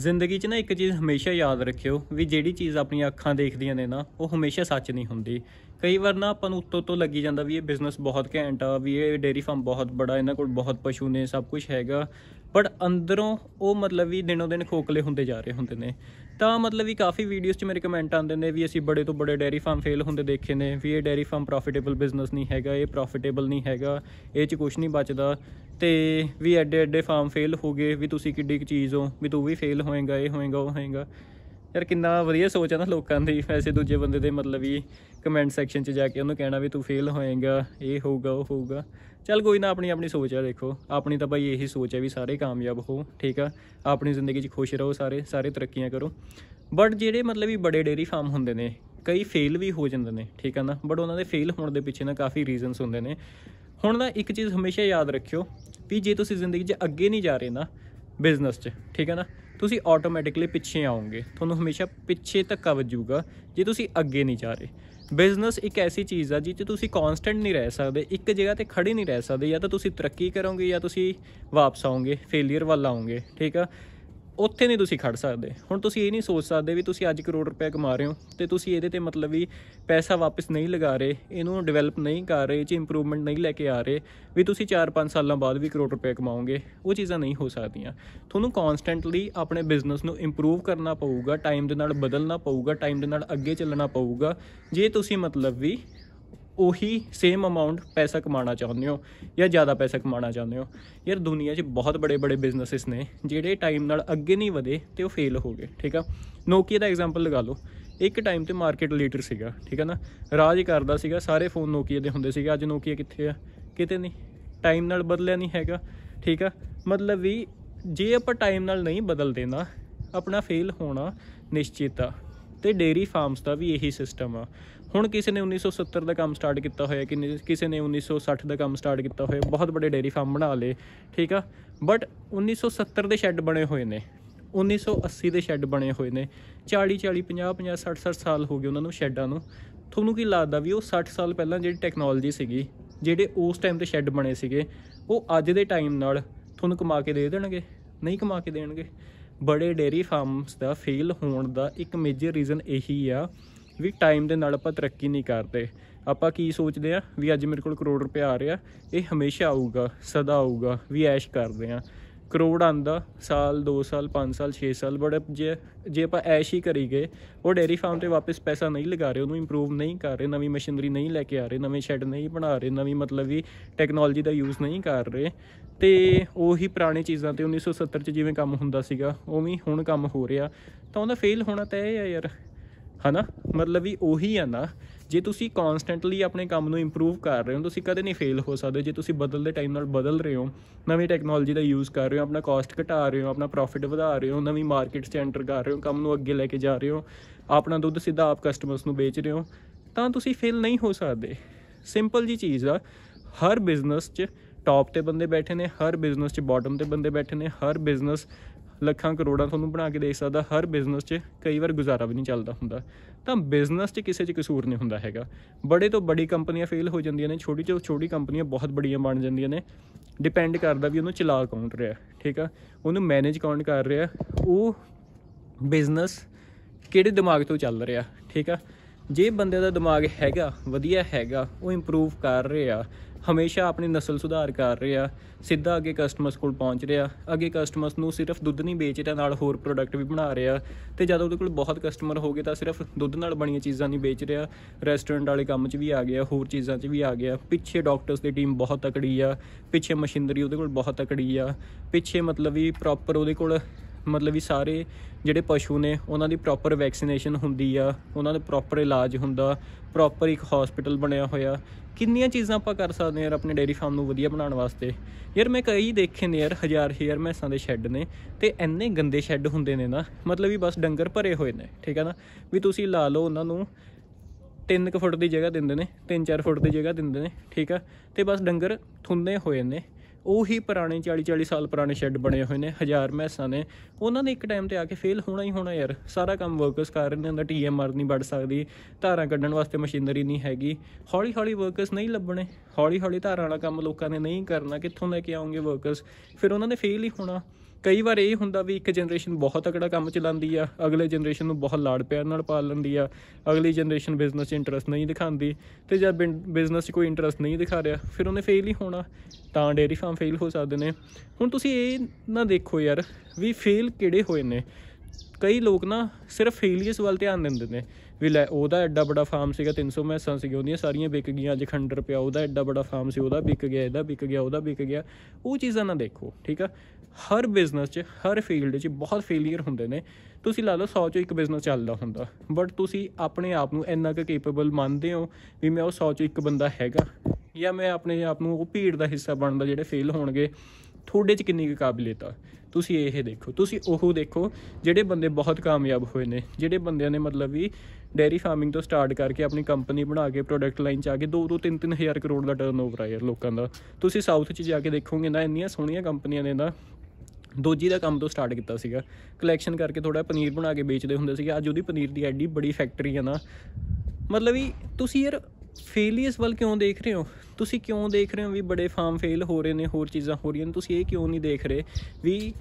ਜ਼ਿੰਦਗੀ 'ਚ ਨਾ ਇੱਕ ਚੀਜ਼ ਹਮੇਸ਼ਾ ਯਾਦ ਰੱਖਿਓ ਵੀ ਜਿਹੜੀ ਚੀਜ਼ ਆਪਣੀਆਂ ਅੱਖਾਂ ਦੇਖਦੀਆਂ ਨੇ ਨਾ ਉਹ ਹਮੇਸ਼ਾ ਸੱਚ ਨਹੀਂ ਹੁੰਦੀ ਕਈ ਵਾਰ ਨਾ ਆਪਾਂ ਨੂੰ ਉੱਤੋਂ ਤੋਂ ਲੱਗੀ ਜਾਂਦਾ ਵੀ ਇਹ ਬਿਜ਼ਨਸ ਬਹੁਤ ਘੈਂਟ ਆ ਵੀ ਇਹ ਡੇਰੀ ਫਾਰਮ ਬਹੁਤ ਬੜਾ ਇਹਨਾਂ ਕੋਲ ਬਹੁਤ ਪਸ਼ੂ ਨੇ ਸਭ ਕੁਝ ਹੈਗਾ ਬਟ ਅੰਦਰੋਂ ਉਹ ਮਤਲਬ ਵੀ ਦਿਨੋਂ ਦਿਨ ਖੋਖਲੇ ਹੁੰਦੇ ਜਾ ਰਹੇ ਹੁੰਦੇ ਨੇ ਤਾਂ ਮਤਲਬ ਵੀ ਕਾਫੀ ਵੀਡੀਓਜ਼ 'ਚ ਮੇਰੇ ਕਮੈਂਟ ਆਉਂਦੇ ਨੇ ਵੀ ਅਸੀਂ ਬੜੇ ਤੋਂ ਬੜੇ ਡੇਰੀ ਫਾਰਮ ਫੇਲ ਹੁੰਦੇ ਦੇਖੇ ਨੇ ਵੀ ਇਹ ਡੇਰੀ ਫਾਰਮ ਪ੍ਰੋਫਿਟੇਬਲ ਬਿਜ਼ਨਸ ਨਹੀਂ ਹੈਗਾ ਇਹ ਪ੍ਰੋਫਿਟੇਬਲ ਨਹੀਂ ਹੈਗਾ ਇਹ 'ਚ ਕੁਝ ਨਹੀਂ ਬਚਦਾ ਤੇ ਵੀ ਐਡੇ ਐਡੇ ਫਾਰਮ ਫੇਲ ਹੋ ਗਏ ਵੀ ਤੁਸੀਂ ਕਿੱਡੀ ਕੁ ਚੀਜ਼ ਹੋ ਵੀ ਤੂੰ ਵੀ ਫੇਲ ਹੋਏਗਾ ਇਹ ਹੋਏਗਾ ਉਹ ਹੋਏਗਾ ਯਾਰ ਕਿੰਨਾ ਵਧੀਆ ਸੋਚ ਆ ਨਾ ਲੋਕਾਂ ਦੀ ਐਸੇ ਦੂਜੇ ਬੰਦੇ ਦੇ ਮਤਲਬ ਵੀ ਕਮੈਂਟ ਸੈਕਸ਼ਨ 'ਚ ਜਾ ਕੇ ਉਹਨੂੰ ਕਹਿਣਾ ਵੀ ਤੂੰ ਫੇਲ ਹੋਏਗਾ ਇਹ ਹੋਊਗਾ ਉਹ ਹੋਊਗਾ ਚੱਲ ਕੋਈ ਨਾ ਆਪਣੀ ਆਪਣੀ ਸੋਚ ਆ ਦੇਖੋ ਆਪਣੀ ਤਾਂ ਭਾਈ ਇਹੀ ਸੋਚ ਹੈ ਵੀ ਸਾਰੇ ਕਾਮਯਾਬ ਹੋ ਠੀਕ ਆ ਆਪਣੀ ਜ਼ਿੰਦਗੀ 'ਚ ਖੁਸ਼ ਰਹੋ ਸਾਰੇ ਸਾਰੇ ਤਰੱਕੀਆਂ ਕਰੋ ਬਟ ਜਿਹੜੇ ਮਤਲਬ ਵੀ ਬੜੇ ਡੇਰੀ ਫਾਰਮ ਹੁੰਦੇ ਨੇ ਕਈ ਫੇਲ ਵੀ ਹੋ ਜਾਂਦੇ ਨੇ ਠੀਕ ਆ ਨਾ ਬਟ ਉਹਨਾਂ ਦੇ ਫੇਲ ਹੋਣ ਦੇ ਪਿੱਛੇ ਨਾ ਕਾਫੀ ਰੀਜ਼ਨਸ ਹੁੰਦੇ ਨੇ ਹੁਣ ਦਾ ਇੱਕ ਚੀਜ਼ ਹਮੇਸ਼ਾ ਯਾਦ ਰੱਖਿਓ ਵੀ ਜੇ ਤੁਸੀਂ ਜ਼ਿੰਦਗੀ 'ਚ ਅੱਗੇ ਨਹੀਂ ਜਾ ਰਹੇ ਨਾ ਬਿਜ਼ਨਸ 'ਚ ਠੀਕ ਹੈ ਨਾ ਤੁਸੀਂ ਆਟੋਮੈਟਿਕਲੀ ਪਿੱਛੇ ਆਉਂਗੇ ਤੁਹਾਨੂੰ ਹਮੇਸ਼ਾ ਪਿੱਛੇ ਧੱਕਾ ਵੱਜੂਗਾ ਜੇ ਤੁਸੀਂ ਅੱਗੇ ਨਹੀਂ ਜਾ ਰਹੇ ਬਿਜ਼ਨਸ ਇੱਕ ਐਸੀ ਚੀਜ਼ ਆ ਜਿੱਥੇ ਤੁਸੀਂ ਕਨਸਟੈਂਟ ਨਹੀਂ ਰਹਿ ਸਕਦੇ ਇੱਕ ਜਗ੍ਹਾ ਤੇ ਖੜੇ ਨਹੀਂ ਰਹਿ ਸਕਦੇ ਜਾਂ ਤਾਂ ਤੁਸੀਂ ਤਰੱਕੀ ਕਰੋਗੇ ਜਾਂ ਤੁਸੀਂ ਵਾਪਸ ਆਉਂਗੇ ਫੇਲਿਅਰ ਵੱਲ ਆਉਂਗੇ ਠੀਕ ਆ ਉੱਥੇ ਨਹੀਂ ਤੁਸੀਂ ਖੜ ਸਕਦੇ ਹੁਣ ਤੁਸੀਂ ਇਹ ਨਹੀਂ ਸੋਚ ਸਕਦੇ ਵੀ ਤੁਸੀਂ ਅੱਜ ਕਰੋੜ ਰੁਪਏ ਕਮਾ ਰਹੇ ਹੋ ਤੇ ਤੁਸੀਂ ਇਹਦੇ ਤੇ ਮਤਲਬ ਵੀ ਪੈਸਾ ਵਾਪਸ ਨਹੀਂ ਲਗਾ ਰਹੇ ਇਹਨੂੰ ਡਿਵੈਲਪ ਨਹੀਂ ਕਰ ਰਹੇ ਚ ਇੰਪਰੂਵਮੈਂਟ ਨਹੀਂ ਲੈ ਕੇ ਆ ਰਹੇ ਵੀ ਤੁਸੀਂ 4-5 ਸਾਲਾਂ ਬਾਅਦ ਵੀ ਕਰੋੜ ਰੁਪਏ ਕਮਾਓਗੇ ਉਹ ਚੀਜ਼ਾਂ ਨਹੀਂ ਹੋ ਸਕਦੀਆਂ ਤੁਹਾਨੂੰ ਕਨਸਟੈਂਟਲੀ ਆਪਣੇ ਬਿਜ਼ਨਸ ਨੂੰ ਇੰਪਰੂਵ ਕਰਨਾ ਪਊਗਾ ਟਾਈਮ ਦੇ ਨਾਲ ਬਦਲਣਾ ਪਊਗਾ ਟਾਈਮ ਦੇ ਨਾਲ ਅੱਗੇ ਚੱਲਣਾ ਪਊਗਾ ਜੇ ਤੁਸੀਂ ਮਤਲਬ ਵੀ ਉਹੀ ਸੇਮ ਅਮਾਉਂਟ ਪੈਸਾ ਕਮਾਉਣਾ ਚਾਹੁੰਦੇ ਹੋ ਜਾਂ ਜ਼ਿਆਦਾ ਪੈਸਾ ਕਮਾਉਣਾ ਚਾਹੁੰਦੇ ਹੋ ਯਾਰ ਦੁਨੀਆ 'ਚ ਬਹੁਤ ਬੜੇ ਬੜੇ ਬਿਜ਼ਨੈਸਸ ਨੇ ਜਿਹੜੇ ਟਾਈਮ ਨਾਲ ਅੱਗੇ ਨਹੀਂ ਵਧੇ ਤੇ ਉਹ ਫੇਲ ਹੋ ਗਏ ਠੀਕ ਆ ਨੋਕੀਆ ਦਾ ਐਗਜ਼ਾਮਪਲ ਲਗਾ ਲਓ ਇੱਕ ਟਾਈਮ ਤੇ ਮਾਰਕੀਟ ਲੀਡਰ ਸੀਗਾ ਠੀਕ ਆ ਨਾ ਰਾਜ ਕਰਦਾ ਸੀਗਾ ਸਾਰੇ ਫੋਨ ਨੋਕੀਆ ਦੇ ਹੁੰਦੇ ਸੀਗੇ ਅੱਜ ਨੋਕੀਆ ਕਿੱਥੇ ਆ ਕਿਤੇ ਨਹੀਂ ਟਾਈਮ ਨਾਲ ਬਦਲਿਆ ਨਹੀਂ ਹੈਗਾ ਠੀਕ ਆ ਮਤਲਬ ਵੀ ਜੇ ਆਪਾਂ ਟਾਈਮ ਨਾਲ ਨਹੀਂ ਬਦਲਦੇ ਨਾ ਆਪਣਾ ਫੇਲ ਹੋਣਾ ਨਿਸ਼ਚਿਤ ਆ ਤੇ ਡੇਰੀ ਫਾਰਮਸ ਦਾ ਵੀ ਇਹੀ ਸਿਸਟਮ ਆ ਹੁਣ ਕਿਸੇ ਨੇ 1970 ਦਾ ਕੰਮ ਸਟਾਰਟ ਕੀਤਾ ਹੋਇਆ ਕਿ ਕਿਸੇ ਨੇ 1960 ਦਾ ਕੰਮ ਸਟਾਰਟ ਕੀਤਾ ਹੋਇਆ ਬਹੁਤ ਵੱਡੇ ਡੇਰੀ ਫਾਰਮ ਬਣਾ ਲਏ ਠੀਕ ਆ ਬਟ 1970 ਦੇ ਸ਼ੈੱਡ ਬਣੇ ਹੋਏ ਨੇ 1980 ਦੇ ਸ਼ੈੱਡ ਬਣੇ ਹੋਏ ਨੇ 40 40 50 50 60 60 ਸਾਲ ਹੋ ਗਏ ਉਹਨਾਂ ਨੂੰ ਸ਼ੈੱਡਾਂ ਨੂੰ ਤੁਹਾਨੂੰ ਕੀ ਲੱਗਦਾ ਵੀ ਉਹ 60 ਸਾਲ ਪਹਿਲਾਂ ਜਿਹੜੀ ਟੈਕਨੋਲੋਜੀ ਸੀਗੀ ਜਿਹੜੇ ਉਸ ਟਾਈਮ ਤੇ ਸ਼ੈੱਡ ਬਣੇ ਸੀਗੇ ਉਹ ਅੱਜ ਦੇ ਟਾਈਮ ਨਾਲ ਤੁਹਾਨੂੰ ਕਮਾ ਕੇ ਦੇ ਦੇਣਗੇ ਨਹੀਂ ਕਮਾ ਕੇ ਦੇਣਗੇ ਬੜੇ ਡੇਰੀ ਫਾਰਮਸ ਦਾ ਫੇਲ ਹੋਣ ਦਾ ਇੱਕ ਮੇਜਰ ਰੀਜ਼ਨ ਇਹੀ ਆ ਵੀ ਟਾਈਮ ਦੇ ਨਾਲ ਆਪਾਂ ਤਰੱਕੀ ਨਹੀਂ ਕਰਦੇ ਆਪਾਂ ਕੀ ਸੋਚਦੇ ਆ ਵੀ ਅੱਜ ਮੇਰੇ ਕੋਲ ਕਰੋੜ ਰੁਪਏ ਆ ਰਿਹਾ ਇਹ ਹਮੇਸ਼ਾ ਆਊਗਾ ਸਦਾ ਆਊਗਾ ਵੀ ਐਸ਼ ਕਰਦੇ ਆ ਕਰੋੜ ਆਂਦਾ ਸਾਲ 2 ਸਾਲ 5 ਸਾਲ 6 ਸਾਲ ਬੜੇ ਜੇ ਜੇ ਆਪਾਂ ਐਸ਼ ਹੀ ਕਰੀ ਗਏ ਉਹ ਡੇਰੀ ਫਾਰਮ ਤੇ ਵਾਪਸ ਪੈਸਾ ਨਹੀਂ ਲਗਾ ਰਹੇ ਉਹਨੂੰ ਇੰਪਰੂਵ ਨਹੀਂ ਕਰ ਰਹੇ ਨਵੀਂ ਮਸ਼ੀਨਰੀ ਨਹੀਂ ਲੈ ਕੇ ਆ ਰਹੇ ਨਵੇਂ ਸ਼ੈੱਡ ਨਹੀਂ ਬਣਾ ਰਹੇ ਨਵੀਂ ਮਤਲਬ ਵੀ ਟੈਕਨੋਲੋਜੀ ਦਾ ਯੂਜ਼ ਨਹੀਂ ਕਰ ਰਹੇ ਤੇ ਉਹੀ ਪੁਰਾਣੀ ਚੀਜ਼ਾਂ ਤੇ 1970 ਚ ਜਿਵੇਂ ਕੰਮ ਹੁੰਦਾ ਸੀਗਾ ਉਵੇਂ ਹੁਣ ਕੰਮ ਹੋ ਰਿਹਾ ਤਾਂ ਉਹਦਾ ਫੇਲ ਹੋਣਾ ਤਾਂ ਇਹ ਆ ਯਾਰ ਹਨਾ ਮਤਲਬ ਵੀ ਉਹੀ ਆ ਨਾ ਜੇ ਤੁਸੀਂ ਕਨਸਟੈਂਟਲੀ ਆਪਣੇ ਕੰਮ ਨੂੰ ਇੰਪਰੂਵ ਕਰ ਰਹੇ ਹੋ ਤੁਸੀਂ ਕਦੇ ਨਹੀਂ ਫੇਲ ਹੋ ਸਕਦੇ ਜੇ ਤੁਸੀਂ ਬਦਲਦੇ ਟਾਈਮ ਨਾਲ ਬਦਲ ਰਹੇ ਹੋ ਨਵੀਂ ਟੈਕਨੋਲੋਜੀ ਦਾ ਯੂਜ਼ ਕਰ ਰਹੇ ਹੋ ਆਪਣਾ ਕਾਸਟ ਘਟਾ ਰਹੇ ਹੋ ਆਪਣਾ ਪ੍ਰੋਫਿਟ ਵਧਾ ਰਹੇ ਹੋ ਨਵੀਂ ਮਾਰਕੀਟਸ 'ਚ ਐਂਟਰ ਕਰ ਰਹੇ ਹੋ ਕੰਮ ਨੂੰ ਅੱਗੇ ਲੈ ਕੇ ਜਾ ਰਹੇ ਹੋ ਆਪਣਾ ਦੁੱਧ ਸਿੱਧਾ ਆਪ ਕਸਟਮਰਸ ਨੂੰ ਵੇਚ ਰਹੇ ਹੋ ਤਾਂ ਤੁਸੀਂ ਫੇਲ ਨਹੀਂ ਹੋ ਸਕਦੇ ਸਿੰਪਲ ਜੀ ਚੀਜ਼ ਆ ਹਰ ਬਿਜ਼ਨਸ 'ਚ ਟੌਪ ਤੇ ਬੰਦੇ ਬੈਠੇ ਨੇ ਹਰ ਬਿਜ਼ਨਸ 'ਚ ਬਾਟਮ ਤੇ ਬੰਦੇ ਬੈਠੇ ਨੇ ਹਰ ਬਿਜ਼ਨਸ ਲੱਖਾਂ ਕਰੋੜਾਂ ਤੁਹਾਨੂੰ ਬਣਾ ਕੇ ਦੇ ਸਕਦਾ ਹਰ ਬਿਜ਼ਨਸ 'ਚ ਕਈ ਵਾਰ ਗੁਜ਼ਾਰਾ ਵੀ ਨਹੀਂ ਚੱਲਦਾ ਹੁੰਦਾ ਤਾਂ ਬਿਜ਼ਨਸ 'ਚ ਕਿਸੇ 'ਚ ਕਸੂਰ ਨਹੀਂ ਹੁੰਦਾ ਹੈਗਾ ਬੜੇ ਤੋਂ ਬੜੀ ਕੰਪਨੀਆਂ ਫੇਲ ਹੋ ਜਾਂਦੀਆਂ ਨੇ ਛੋਟੀ ਤੋਂ ਛੋਟੀ ਕੰਪਨੀਆਂ ਬਹੁਤ ਬੜੀਆਂ ਬਣ ਜਾਂਦੀਆਂ ਨੇ ਡਿਪੈਂਡ ਕਰਦਾ ਵੀ ਉਹਨੂੰ ਚਲਾ ਕੌਣ ਰਿਹਾ ਠੀਕ ਆ ਉਹਨੂੰ ਮੈਨੇਜ ਕੌਣ ਕਰ ਰਿਹਾ ਉਹ ਬਿਜ਼ਨਸ ਕਿਹੜੇ ਦਿਮਾਗ ਤੋਂ ਚੱਲ ਰਿਹਾ ਠੀਕ ਆ ਜੇ ਬੰਦੇ ਦਾ ਦਿਮਾਗ ਹੈਗਾ ਵਧੀਆ ਹੈਗਾ ਉਹ ਇੰਪਰੂਵ ਕਰ ਰਿਹਾ ਹਮੇਸ਼ਾ ਆਪਣੀ ਨਸਲ ਸੁਧਾਰ ਕਰ ਰਿਹਾ ਸਿੱਧਾ ਅੱਗੇ ਕਸਟਮਰਸ ਕੋਲ ਪਹੁੰਚ ਰਿਹਾ ਅੱਗੇ ਕਸਟਮਰਸ ਨੂੰ ਸਿਰਫ ਦੁੱਧ ਨਹੀਂ ਵੇਚ ਰਿਹਾ ਨਾਲ ਹੋਰ ਪ੍ਰੋਡਕਟ ਵੀ ਬਣਾ ਰਿਹਾ ਤੇ ਜਦੋਂ ਉਹਦੇ ਕੋਲ ਬਹੁਤ ਕਸਟਮਰ ਹੋ ਗਏ ਤਾਂ ਸਿਰਫ ਦੁੱਧ ਨਾਲ ਬਣੀਆਂ ਚੀਜ਼ਾਂ ਨਹੀਂ ਵੇਚ ਰਿਹਾ ਰੈਸਟੋਰੈਂਟ ਵਾਲੇ ਕੰਮ 'ਚ ਵੀ ਆ ਗਿਆ ਹੋਰ ਚੀਜ਼ਾਂ 'ਚ ਵੀ ਆ ਗਿਆ ਪਿੱਛੇ ਡਾਕਟਰਸ ਦੀ ਟੀਮ ਬਹੁਤ ਤਕੜੀ ਆ ਪਿੱਛੇ ਮਸ਼ੀਨਰੀ ਉਹਦੇ ਕੋਲ ਬਹੁਤ ਤਕੜੀ ਆ ਪਿੱਛੇ ਮਤਲਬ ਵੀ ਪ੍ਰੋਪਰ ਉਹਦੇ ਕੋਲ ਮਤਲਬ ਵੀ ਸਾਰੇ ਜਿਹੜੇ ਪਸ਼ੂ ਨੇ ਉਹਨਾਂ ਦੀ ਪ੍ਰੋਪਰ ਵੈਕਸੀਨੇਸ਼ਨ ਹੁੰਦੀ ਆ ਉਹਨਾਂ ਦਾ ਪ੍ਰੋਪਰ ਇਲਾਜ ਹੁੰਦਾ ਪ੍ਰੋਪਰ ਇੱਕ ਹਸਪੀਟਲ ਬਣਿਆ ਹੋਇਆ ਕਿੰਨੀਆਂ ਚੀਜ਼ਾਂ ਆਪਾਂ ਕਰ ਸਕਦੇ ਯਾਰ ਆਪਣੇ ਡੇਰੀ ਫਾਰਮ ਨੂੰ ਵਧੀਆ ਬਣਾਉਣ ਵਾਸਤੇ ਯਾਰ ਮੈਂ ਕਈ ਦੇਖੇ ਨੇ ਯਾਰ ਹਜ਼ਾਰ ਹਜ਼ਾਰ ਮੈਸਾਂ ਦੇ ਸ਼ੈੱਡ ਨੇ ਤੇ ਐਨੇ ਗੰਦੇ ਸ਼ੈੱਡ ਹੁੰਦੇ ਨੇ ਨਾ ਮਤਲਬ ਵੀ ਬਸ ਡੰਗਰ ਭਰੇ ਹੋਏ ਨੇ ਠੀਕ ਆ ਨਾ ਵੀ ਤੁਸੀਂ ਲਾ ਲਓ ਉਹਨਾਂ ਨੂੰ 3 ਫੁੱਟ ਦੀ ਜਗ੍ਹਾ ਦਿੰਦੇ ਨੇ 3-4 ਫੁੱਟ ਦੀ ਜਗ੍ਹਾ ਦਿੰਦੇ ਨੇ ਠੀਕ ਆ ਤੇ ਬਸ ਡੰਗਰ ਥੁੰਨੇ ਹੋਏ ਨੇ ਉਹੀ ਪੁਰਾਣੇ 40 40 ਸਾਲ ਪੁਰਾਣੇ ਸ਼ੈੱਡ ਬਣੇ ਹੋਏ ਨੇ ਹਜ਼ਾਰ ਮੈਸਾਂ ਨੇ ਉਹਨਾਂ ਨੇ ਇੱਕ ਟਾਈਮ ਤੇ ਆ ਕੇ ਫੇਲ ਹੋਣਾ ਹੀ ਹੋਣਾ ਯਾਰ ਸਾਰਾ ਕੰਮ ਵਰਕਰਸ ਕਰ ਰਹੇ ਨੇ ਉਹਦਾ ਟੀਐਮਆਰ ਨਹੀਂ ਵੱਢ ਸਕਦੀ ਧਾਰਾਂ ਕੱਢਣ ਵਾਸਤੇ ਮਸ਼ੀਨਰੀ ਨਹੀਂ ਹੈਗੀ ਹੌਲੀ ਹੌਲੀ ਵਰਕਰਸ ਨਹੀਂ ਲੱਭਣੇ ਹੌਲੀ ਹੌਲੀ ਧਾਰਾਂ ਵਾਲਾ ਕੰਮ ਲੋਕਾਂ ਨੇ ਨਹੀਂ ਕਰਨਾ ਕਿੱਥੋਂ ਲੈ ਕੇ ਆਉਂਗੇ ਵਰਕਰਸ ਫਿਰ ਉਹਨਾਂ ਨੇ ਫੇਲ ਹੀ ਹੋਣਾ ਕਈ ਵਾਰ ਇਹ ਹੁੰਦਾ ਵੀ ਇੱਕ ਜਨਰੇਸ਼ਨ ਬਹੁਤ ਤਕੜਾ ਕੰਮ ਚਲਾਉਂਦੀ ਆ ਅਗਲੇ ਜਨਰੇਸ਼ਨ ਨੂੰ ਬਹੁਤ ਲਾੜ ਪਿਆਰ ਨਾਲ ਪਾਲ ਲੈਂਦੀ ਆ ਅਗਲੀ ਜਨਰੇਸ਼ਨ ਬਿਜ਼ਨਸ 'ਚ ਇੰਟਰਸਟ ਨਹੀਂ ਦਿਖਾਉਂਦੀ ਤੇ ਜਦ ਬਿਜ਼ਨਸ 'ਚ ਕੋਈ ਇੰਟਰਸਟ ਨਹੀਂ ਦਿਖਾ ਰਿਹਾ ਫਿਰ ਉਹਨੇ ਫੇਲ ਹੀ ਹੋਣਾ ਤਾਂ ਡੇਰੀ ਫਾਰਮ ਫੇਲ ਹੋ ਸਕਦੇ ਨੇ ਹੁਣ ਤੁਸੀਂ ਇਹ ਨਾ ਦੇਖੋ ਯਾਰ ਵੀ ਫੇਲ ਕਿਹੜੇ ਹੋਏ ਨੇ ਕਈ ਲੋਕ ਨਾ ਸਿਰਫ ਫੇਲਿਅਰਸ ਵੱਲ ਧਿਆਨ ਦਿੰਦੇ ਨੇ ਵੀ ਲੈ ਉਹਦਾ ਐਡਾ ਬੜਾ ਫਾਰਮ ਸੀਗਾ 300 ਮੈਸਾਂ ਸੀ ਉਹਦੀਆਂ ਸਾਰੀਆਂ ਵਿਕ ਗਈਆਂ ਅੱਜ ਖੰਡਰ ਪਿਆ ਉਹਦਾ ਐਡਾ ਬੜਾ ਫਾਰਮ ਸੀ ਉਹਦਾ ਵਿਕ ਗਿਆ ਇਹਦਾ ਵਿਕ ਗਿਆ ਉਹਦਾ ਵਿਕ ਗਿਆ ਉਹ ਚੀਜ਼ਾਂ ਨਾ ਦੇਖੋ ਠੀਕ ਆ ਹਰ ਬਿਜ਼ਨਸ 'ਚ ਹਰ ਫੀਲਡ 'ਚ ਬਹੁਤ ਫੇਲਿਅਰ ਹੁੰਦੇ ਨੇ ਤੁਸੀਂ ਲਾ ਲਓ 100 'ਚੋਂ ਇੱਕ ਬਿਜ਼ਨਸ ਚੱਲਦਾ ਹੁੰਦਾ ਬਟ ਤੁਸੀਂ ਆਪਣੇ ਆਪ ਨੂੰ ਇੰਨਾ ਕੁ ਕੈਪੇਬਲ ਮੰਨਦੇ ਹੋ ਵੀ ਮੈਂ ਉਹ 100 'ਚੋਂ ਇੱਕ ਬੰਦਾ ਹੈਗਾ ਜਾਂ ਮੈਂ ਆਪਣੇ ਆਪ ਨੂੰ ਉਹ ਭੀੜ ਦਾ ਹਿੱਸਾ ਬਣਦਾ ਜਿਹੜੇ ਫੇਲ ਹੋਣਗੇ ਤੁਹਾਡੇ 'ਚ ਕਿੰਨੀ ਕੁ ਕਾਬਲੀਅਤ ਆ ਤੁਸੀਂ ਇਹ ਦੇਖੋ ਤੁਸੀਂ ਉਹ ਦੇਖੋ ਜਿਹੜੇ ਬੰਦੇ ਬਹੁਤ ਕਾਮਯਾਬ ਹੋਏ ਨੇ ਜਿਹੜੇ ਬੰਦਿਆਂ ਨੇ ਮਤਲਬ ਵੀ ਡੇਰੀ ਫਾਰਮਿੰਗ ਤੋਂ ਸਟਾਰਟ ਕਰਕੇ ਆਪਣੀ ਕੰਪਨੀ ਬਣਾ ਕੇ ਪ੍ਰੋਡਕਟ ਲਾਈਨ 'ਚ ਆ ਕੇ 2-2 3 3000 ਹਜ਼ਾਰ ਕਰੋੜ ਦਾ ਟਰਨਓਵਰ ਆਇਆ ਲੋਕਾਂ ਦਾ ਤੁਸੀਂ ਸਾਊਥ 'ਚ ਜਾ ਕੇ ਦੇਖੋਗੇ ਨਾ ਇੰਨੀਆਂ ਸੋਹਣੀਆਂ ਕੰਪਨੀਆਂ ਨੇ ਨਾ ਦੋਜੀ ਦਾ ਕੰਮ ਤੋਂ ਸਟਾਰਟ ਕੀਤਾ ਸੀਗਾ ਕਲੈਕਸ਼ਨ ਕਰਕੇ ਥੋੜਾ ਪਨੀਰ ਬਣਾ ਕੇ ਵੇਚਦੇ ਹੁੰਦੇ ਸੀਗੇ ਅੱਜ ਉਹਦੀ ਪਨੀਰ ਦੀ ਐਡੀ ਬੜੀ ਫੈਕਟਰੀ ਹੈ ਨਾ ਮਤਲਬ ਵੀ ਤੁਸੀਂ ਯਾਰ ਫੇਲੀਅਰਸ ਵੱਲ ਕਿਉਂ ਦੇਖ ਰਹੇ ਹੋ ਤੁਸੀਂ ਕਿਉਂ ਦੇਖ ਰਹੇ ਹੋ ਵੀ ਬੜੇ ਫਾਰਮ ਫੇਲ ਹੋ ਰਹੇ ਨੇ ਹੋਰ ਚੀਜ਼ਾਂ ਹੋ ਰਹੀਆਂ ਨੇ ਤੁਸੀਂ ਇਹ ਕਿਉਂ ਨਹੀਂ ਦੇਖ ਰਹੇ ਵੀ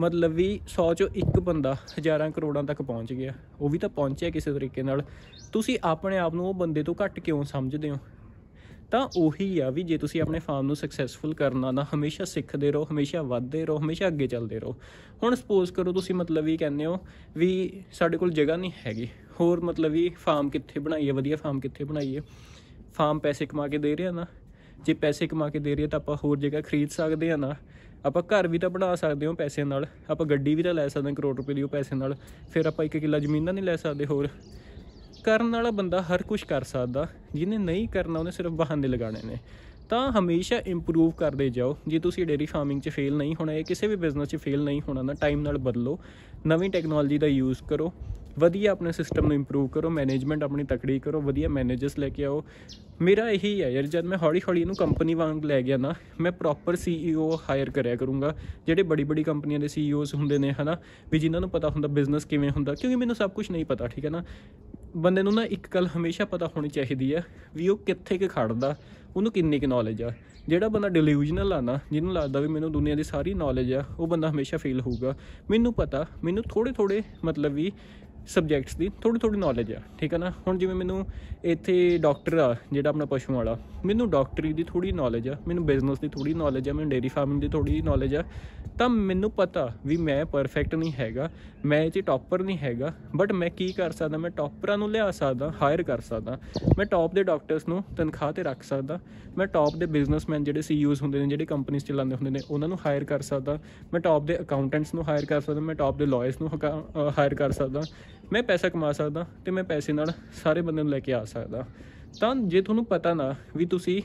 ਮਤਲਬ ਵੀ 100 ਚੋਂ ਇੱਕ ਬੰਦਾ ਹਜ਼ਾਰਾਂ ਕਰੋੜਾਂ ਤੱਕ ਪਹੁੰਚ ਗਿਆ ਉਹ ਵੀ ਤਾਂ ਪਹੁੰਚਿਆ ਕਿਸੇ ਤਰੀਕੇ ਨਾਲ ਤੁਸੀਂ ਆਪਣੇ ਆਪ ਨੂੰ ਉਹ ਬੰਦੇ ਤੋਂ ਘੱਟ ਕਿਉਂ ਸਮਝਦੇ ਹੋ ਤਾਂ ਉਹੀ ਆ ਵੀ ਜੇ ਤੁਸੀਂ ਆਪਣੇ ਫਾਰਮ ਨੂੰ ਸਕਸੈਸਫੁਲ ਕਰਨਾ ਨਾ ਹਮੇਸ਼ਾ ਸਿੱਖਦੇ ਰਹੋ ਹਮੇਸ਼ਾ ਵਧਦੇ ਰਹੋ ਹਮੇਸ਼ਾ ਅੱਗੇ ਚੱਲਦੇ ਰਹੋ ਹੁਣ ਸਪੋਜ਼ ਕਰੋ ਤੁਸੀਂ ਮਤਲਬ ਇਹ ਕਹਿੰਦੇ ਹੋ ਵੀ ਸਾਡੇ ਕੋਲ ਜਗ੍ਹਾ ਨਹੀਂ ਹੈਗੀ ਹੋਰ ਮਤਲਬ ਇਹ ਫਾਰਮ ਕਿੱਥੇ ਬਣਾਈਏ ਵਧੀਆ ਫਾਰਮ ਕਿੱਥੇ ਬਣਾਈਏ ਫਾਰਮ ਪੈਸੇ ਕਮਾ ਕੇ ਦੇ ਰਿਹਾ ਨਾ ਜੇ ਪੈਸੇ ਕਮਾ ਕੇ ਦੇ ਰਿਹਾ ਤਾਂ ਆਪਾਂ ਹੋਰ ਜਗ੍ਹਾ ਖਰੀਦ ਸਕਦੇ ਆ ਨਾ ਆਪਾਂ ਘਰ ਵੀ ਤਾਂ ਬਣਾ ਸਕਦੇ ਹਾਂ ਪੈਸੇ ਨਾਲ ਆਪਾਂ ਗੱਡੀ ਵੀ ਤਾਂ ਲੈ ਸਕਦੇ ਹਾਂ ਕਰੋੜ ਰੁਪਏ ਦੀ ਉਹ ਪੈਸੇ ਨਾਲ ਫਿਰ ਆਪਾਂ 1 ਕਿੱਲਾ ਜ਼ਮੀਨ ਤਾਂ ਨਹੀਂ ਲੈ ਸਕਦੇ ਹੋਰ ਕਰਨ ਵਾਲਾ ਬੰਦਾ ਹਰ ਕੁਝ ਕਰ ਸਕਦਾ ਜਿਹਨੇ ਨਹੀਂ ਕਰਨਾ ਉਹਨੇ ਸਿਰਫ ਬਹਾਨੇ ਲਗਾਣੇ ਨੇ ਤਾਂ ਹਮੇਸ਼ਾ ਇੰਪਰੂਵ ਕਰਦੇ ਜਾਓ ਜੇ ਤੁਸੀਂ ਡੇਰੀ ਫਾਰਮਿੰਗ 'ਚ ਫੇਲ ਨਹੀਂ ਹੋਣਾ ਇਹ ਕਿਸੇ ਵੀ ਬਿਜ਼ਨਸ 'ਚ ਫੇਲ ਨਹੀਂ ਹੋਣਾ ਨਾ ਟਾਈਮ ਨਾਲ ਬਦਲੋ ਨਵੀਂ ਟੈਕਨੋਲੋਜੀ ਦਾ ਯੂਜ਼ ਕਰੋ ਵਧੀਆ ਆਪਣੇ ਸਿਸਟਮ ਨੂੰ ਇੰਪਰੂਵ ਕਰੋ ਮੈਨੇਜਮੈਂਟ ਆਪਣੀ ਤਕੜੀ ਕਰੋ ਵਧੀਆ ਮੈਨੇਜਰਸ ਲੈ ਕੇ ਆਓ ਮੇਰਾ ਇਹੀ ਹੈ ਯਾਰ ਜਦ ਮੈਂ ਹੌਲੀ ਹੌਲੀ ਇਹਨੂੰ ਕੰਪਨੀ ਵਾਂਗ ਲੈ ਗਿਆ ਨਾ ਮੈਂ ਪ੍ਰੋਪਰ ਸੀਈਓ ਹਾਇਰ ਕਰਿਆ ਕਰੂੰਗਾ ਜਿਹੜੇ ਬੜੀ ਬੜੀ ਕੰਪਨੀਆਂ ਦੇ ਸੀਈਓਜ਼ ਹੁੰਦੇ ਨੇ ਹਨਾ ਵੀ ਜਿਨ੍ਹਾਂ ਨੂੰ ਪਤਾ ਹੁੰਦਾ ਬਿਜ਼ਨਸ ਕਿਵੇਂ ਹੁੰਦਾ ਕਿਉਂਕਿ ਮੈਨੂੰ ਸਭ ਕੁਝ ਨਹੀਂ ਪਤਾ ਠੀਕ ਹੈ ਨਾ ਬੰਦੇ ਨੂੰ ਨਾ ਇੱਕ ਗੱਲ ਹਮੇਸ਼ਾ ਪਤਾ ਹੋਣੀ ਚਾਹੀਦੀ ਆ ਵੀ ਉਹ ਕਿੱਥੇ ਕਿ ਖੜਦਾ ਉਹਨੂੰ ਕਿੰਨੀ ਕਿ ਨੌਲੇਜ ਆ ਜਿਹੜਾ ਬੰਦਾ ਡਿਲੂਜਨਲ ਆ ਨਾ ਜਿਹਨੂੰ ਲੱਗਦਾ ਵੀ ਮੈਨੂੰ ਦੁਨੀਆ ਦੀ ਸਾਰੀ ਨੌਲੇਜ ਆ ਉਹ ਬੰਦਾ ਹਮੇਸ਼ਾ ਫੇਲ ਹੋਊਗਾ ਮੈਨੂੰ ਪਤਾ ਮੈਨੂੰ ਥੋੜੇ ਥੋੜੇ ਮਤਲਬ ਵੀ ਸਬਜੈਕਟਸ ਦੀ ਥੋੜੀ ਥੋੜੀ ਨੌਲੇਜ ਆ ਠੀਕ ਆ ਨਾ ਹੁਣ ਜਿਵੇਂ ਮੈਨੂੰ ਇੱਥੇ ਡਾਕਟਰ ਆ ਜਿਹੜਾ ਆਪਣਾ ਪਸ਼ੂ ਵਾਲਾ ਮੈਨੂੰ ਡਾਕਟਰੀ ਦੀ ਥੋੜੀ ਨੌਲੇਜ ਆ ਮੈਨੂੰ ਬਿਜ਼ਨਸ ਦੀ ਥੋੜੀ ਨੌਲੇਜ ਆ ਮੈਨੂੰ ਡੇਰੀ ਫਾਰਮਿੰਗ ਦੀ ਥੋੜੀ ਨੌਲੇਜ ਆ ਤਾਂ ਮੈਨੂੰ ਪਤਾ ਵੀ ਮੈਂ ਪਰਫੈਕਟ ਨਹੀਂ ਹੈਗਾ ਮੈਂ ਇਹ 'ਚ ਟੌਪਰ ਨਹੀਂ ਹੈਗਾ ਬਟ ਮੈਂ ਕੀ ਕਰ ਸਕਦਾ ਮੈਂ ਟੌਪਰਾਂ ਨੂੰ ਲਿਆ ਸਕਦਾ ਹਾਇਰ ਕਰ ਸਕਦਾ ਮੈਂ ਟੌਪ ਦੇ ਡਾਕਟਰਸ ਨੂੰ ਤਨਖਾਹ ਤੇ ਰੱਖ ਸਕਦਾ ਮੈਂ ਟੌਪ ਦੇ ਬਿਜ਼ਨਸਮੈਨ ਜਿਹੜੇ ਯੂਜ਼ e ਹੁੰਦੇ ਨੇ ਜਿਹੜੇ ਕੰਪਨੀਆਂ ਚਲਾਉਂਦੇ ਹੁੰਦੇ ਨੇ ਉਹਨਾਂ ਨੂੰ ਹਾਇਰ ਕਰ ਸਕਦਾ ਮੈਂ ਟੌਪ ਦੇ ਅਕਾਊਂਟੈਂਟਸ ਨੂੰ ਹਾਇਰ ਕਰ ਸਕਦਾ ਮੈਂ ਟੌਪ ਦੇ ਲਾਇਰਸ ਨੂੰ ਹਾਇਰ ਕਰ ਸਕਦਾ ਮੈਂ ਪੈਸਾ ਕਮਾ ਸਕਦਾ ਤੇ ਮੈਂ ਪੈਸੇ ਨਾਲ ਸਾਰੇ ਬੰਦੇ ਨੂੰ ਲੈ ਕੇ ਆ ਸਕਦਾ ਤਾਂ ਜੇ ਤੁਹਾਨੂੰ ਪਤਾ ਨਾ ਵੀ ਤੁਸੀਂ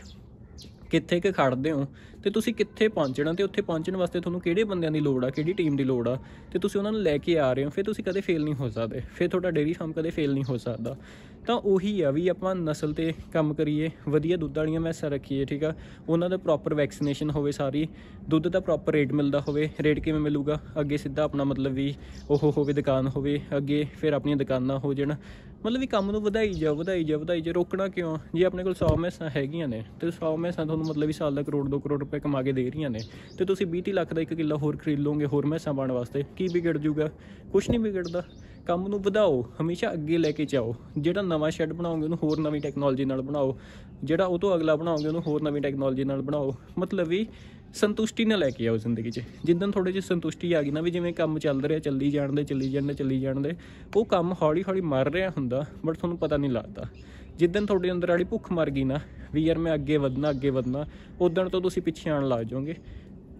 ਕਿੱਥੇ ਕਿ ਖੜਦੇ ਹੋ ਤੇ ਤੁਸੀਂ ਕਿੱਥੇ ਪਹੁੰਚਣਾ ਤੇ ਉੱਥੇ ਪਹੁੰਚਣ ਵਾਸਤੇ ਤੁਹਾਨੂੰ ਕਿਹੜੇ ਬੰਦਿਆਂ ਦੀ ਲੋੜ ਆ ਕਿਹੜੀ ਟੀਮ ਦੀ ਲੋੜ ਆ ਤੇ ਤੁਸੀਂ ਉਹਨਾਂ ਨੂੰ ਲੈ ਕੇ ਆ ਰਹੇ ਹੋ ਫਿਰ ਤੁਸੀਂ ਕਦੇ ਫੇਲ ਨਹੀਂ ਹੋ ਸਕਦੇ ਫਿਰ ਤੁਹਾਡਾ ਡੇਰੀ ਫਾਰਮ ਕਦੇ ਫੇਲ ਨਹੀਂ ਹੋ ਸਕਦਾ ਤਾਂ ਉਹੀ ਆ ਵੀ ਆਪਾਂ ਨਸਲ ਤੇ ਕੰਮ ਕਰੀਏ ਵਧੀਆ ਦੁੱਧ ਵਾਲੀਆਂ ਮੈਸਾਂ ਰੱਖੀਏ ਠੀਕ ਆ ਉਹਨਾਂ ਦਾ ਪ੍ਰੋਪਰ ਵੈਕਸੀਨੇਸ਼ਨ ਹੋਵੇ ਸਾਰੀ ਦੁੱਧ ਦਾ ਪ੍ਰੋਪਰ ਰੇਟ ਮਿਲਦਾ ਹੋਵੇ ਰੇਟ ਕਿਵੇਂ ਮਿਲੂਗਾ ਅੱਗੇ ਸਿੱਧਾ ਆਪਣਾ ਮਤਲਬ ਵੀ ਉਹ ਹੋਵੇ ਦੁਕਾਨ ਹੋਵੇ ਅੱਗੇ ਫਿਰ ਆਪਣੀਆਂ ਦੁਕਾਨਾਂ ਹੋ ਜਾਣ ਮਤਲਬ ਵੀ ਕੰਮ ਨੂੰ ਵਧਾਈ ਜਾ ਵਧਾਈ ਜਾ ਵਧਾਈ ਜਾ ਰੋਕਣਾ ਕਿਉਂ ਜੇ ਆਪਣੇ ਕੋਲ 100 ਮੈਸਾਂ ਹੈਗੀਆਂ ਨੇ ਤੇ 100 ਮੈਸਾਂ ਤੁਹਾਨੂੰ ਮਤਲਬ ਵੀ ਸਾਲ ਦਾ ਕਰੋੜ 2 ਕਰੋੜ ਰੁਪਏ ਕਮਾ ਕੇ ਦੇ ਰਹੀਆਂ ਨੇ ਤੇ ਤੁਸੀਂ 20 ਲੱਖ ਦਾ ਇੱਕ ਕਿੱਲਾ ਹੋਰ ਖਰੀਦ ਲਓਗੇ ਹੋਰ ਮੈਸਾਂ ਪਾਣ ਵਾਸਤੇ ਕੀ ਵਿਗੜ ਜੂਗਾ ਕੁਝ ਨਹੀਂ ਵਿਗੜਦਾ ਕੰਮ ਨੂੰ ਵਧਾਓ ਹਮੇਸ਼ਾ ਅੱਗੇ ਲੈ ਕੇ ਜਾਓ ਜਿਹੜਾ ਨਵਾਂ ਸ਼ੈੱਡ ਬਣਾਉਂਗੇ ਉਹਨੂੰ ਹੋਰ ਨਵੀਂ ਟੈਕਨੋਲੋਜੀ ਨਾਲ ਬਣਾਓ ਜਿਹੜਾ ਉਹ ਤੋਂ ਅਗਲਾ ਬਣਾਉਂਗੇ ਉਹਨੂੰ ਹੋਰ ਨਵੀਂ ਟੈਕਨੋਲੋਜੀ ਨਾਲ ਬਣਾਓ ਮਤਲਬ ਵੀ ਸੰਤੁਸ਼ਟੀ ਨਾਲ ਲੈ ਕੇ ਆਓ ਜ਼ਿੰਦਗੀ 'ਚ ਜਿੰਦਨ ਥੋੜੇ ਜਿਹੀ ਸੰਤੁਸ਼ਟੀ ਆ ਗਈ ਨਾ ਵੀ ਜਿਵੇਂ ਕੰਮ ਚੱਲ ਰਿਹਾ ਚੱਲੀ ਜਾਣ ਦੇ ਚੱਲੀ ਜਾਣ ਦੇ ਚੱਲੀ ਜਾਣ ਦੇ ਉਹ ਕੰਮ ਹੌਲੀ-ਹੌਲੀ ਮਰ ਰਿਹਾ ਹੁੰਦਾ ਬਟ ਤੁਹਾਨੂੰ ਪਤਾ ਨਹੀਂ ਲੱਗਦਾ ਜਿੱਦਨ ਤੁਹਾਡੇ ਅੰਦਰ ਵਾਲੀ ਭੁੱਖ ਮਰ ਗਈ ਨਾ ਵੀ ਯਾਰ ਮੈਂ ਅੱਗੇ ਵਧਣਾ ਅੱਗੇ ਵਧਣਾ ਉਦੋਂ ਤੋਂ ਤੁਸੀਂ ਪਿੱਛੇ ਆਣ ਲੱਗ ਜਾਓਗੇ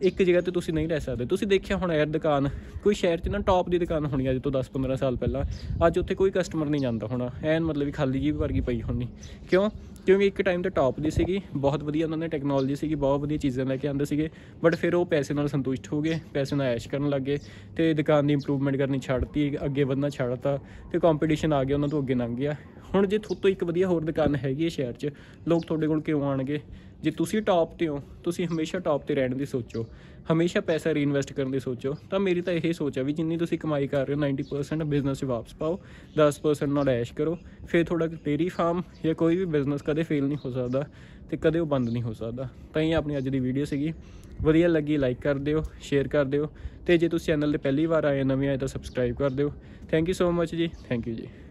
ਇੱਕ ਜਗ੍ਹਾ ਤੇ ਤੁਸੀਂ ਨਹੀਂ ਰਹਿ ਸਕਦੇ ਤੁਸੀਂ ਦੇਖਿਆ ਹੁਣ ਐਰ ਦੁਕਾਨ ਕੋਈ ਸ਼ਹਿਰ 'ਚ ਨਾ ਟੌਪ ਦੀ ਦੁਕਾਨ ਹੋਣੀ ਅਜੇ ਤੋਂ 10-15 ਸਾਲ ਪਹਿਲਾਂ ਅੱਜ ਉੱਥੇ ਕੋਈ ਕਸਟਮਰ ਨਹੀਂ ਜਾਂਦਾ ਹੁਣ ਐਨ ਮਤਲਬ ਵੀ ਖਾਲੀ ਜੀ ਵਰਗੀ ਪਈ ਹੋਣੀ ਕਿਉਂ ਕਿਉਂਕਿ ਇੱਕ ਟਾਈਮ ਤੇ ਟੌਪ ਦੀ ਸੀਗੀ ਬਹੁਤ ਵਧੀਆ ਉਹਨਾਂ ਨੇ ਟੈਕਨੋਲੋਜੀ ਸੀਗੀ ਬਹੁਤ ਵਧੀਆ ਚੀਜ਼ਾਂ ਲੈ ਕੇ ਆਉਂਦੇ ਸੀਗੇ ਬਟ ਫਿਰ ਉਹ ਪੈਸੇ ਨਾਲ ਸੰਤੁਸ਼ਟ ਹੋ ਗਏ ਪੈਸੇ ਨਾਲ ਐਸ਼ ਕਰਨ ਲੱਗੇ ਤੇ ਦੁਕਾਨ ਦੀ ਇੰਪਰੂਵਮੈਂਟ ਕਰਨੀ ਛੱਡਤੀ ਅੱਗੇ ਵਧਣਾ ਛੱਡਤਾ ਤੇ ਕੰਪੀਟੀਸ਼ਨ ਆ ਗਿਆ ਉਹਨਾਂ ਤੋਂ ਅੱਗੇ ਲੰਘ ਗਿਆ ਹੁਣ ਜੇ ਤੁਹਾਤੋਂ ਇੱਕ ਵਧੀਆ ਹੋਰ ਦੁਕਾਨ ਹੈਗੀ ਹੈ ਸ਼ਹਿਰ 'ਚ ਲੋਕ ਤੁਹਾਡੇ ਕੋਲ ਕਿਉਂ ਆਣਗੇ ਜੇ ਤੁਸੀਂ ਟਾਪ ਤੇ ਹੋ ਤੁਸੀਂ ਹਮੇਸ਼ਾ ਟਾਪ ਤੇ ਰਹਿਣ ਦੀ ਸੋਚੋ ਹਮੇਸ਼ਾ ਪੈਸਾ ਰੀਇਨਵੈਸਟ ਕਰਨ ਦੀ ਸੋਚੋ ਤਾਂ ਮੇਰੀ ਤਾਂ ਇਹ ਸੋਚ ਆ ਵੀ ਜਿੰਨੀ ਤੁਸੀਂ ਕਮਾਈ ਕਰ ਰਹੇ ਹੋ 90% ਬਿਜ਼ਨਸ 'ਚ ਵਾਪਸ ਪਾਓ 10% ਨਾਲ ਐਸ਼ ਕਰੋ ਫਿਰ ਤੁਹਾਡਾ ਤੇਰੀ ਫਾਰਮ ਜਾਂ ਕੋਈ ਵੀ ਬਿਜ਼ਨਸ ਕਦੇ ਫੇਲ ਨਹੀਂ ਹੋ ਸਕਦਾ ਤੇ ਕਦੇ ਉਹ ਬੰਦ ਨਹੀਂ ਹੋ ਸਕਦਾ ਤਾਂ ਇਹ ਆਪਣੀ ਅੱਜ ਦੀ ਵੀਡੀਓ ਸੀਗੀ ਵਧੀਆ ਲੱਗੀ ਲਾਈਕ ਕਰ ਦਿਓ ਸ਼ੇਅਰ ਕਰ ਦਿਓ ਤੇ ਜੇ ਤੁਸੀਂ ਚੈਨਲ ਤੇ ਪਹਿਲੀ ਵਾਰ ਆਏ ਨਵੇਂ ਆਏ ਤਾਂ ਸਬਸਕ੍ਰਾਈਬ ਕਰ ਦਿਓ thank you so much ji thank you ਜੀ